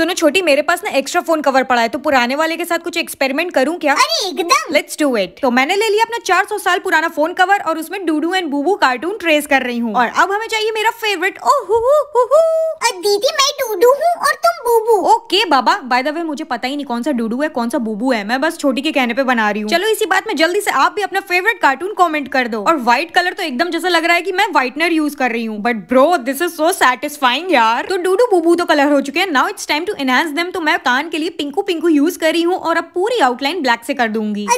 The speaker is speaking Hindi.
सुनो छोटी मेरे पास ना एक्स्ट्रा फोन कवर पड़ा है तो पुराने वाले के साथ कुछ एक्सपेरिमेंट करूँ क्या अरे एकदम लेट्स डू इट तो मैंने ले लिया अपना 400 साल पुराना फोन कवर और उसमें Dudu and Bubu cartoon trace कर रही हूँ और अब हमें चाहिए मेरा फेवरेट ओ हु। दीदी मैं बाबा बाय द वे मुझे पता ही नहीं कौन सा डूडू है कौन सा बूबू है मैं बस छोटी के कहने पे बना रही हूँ चलो इसी बात में जल्दी से आप भी अपना फेवरेट कार्टून कॉमेंट कर दो और व्हाइट कलर तो एकदम जैसा लग रहा है की मैं व्हाइटनर यूज कर रही हूँ but bro this is so satisfying यार तो डूडू बूबू तो कलर हो चुके हैं now it's time to enhance them तो मैं कान के लिए पिंकू पिंकू यूज कर रही हूँ और अब पूरी आउटलाइन ब्लैक से कर दूंगी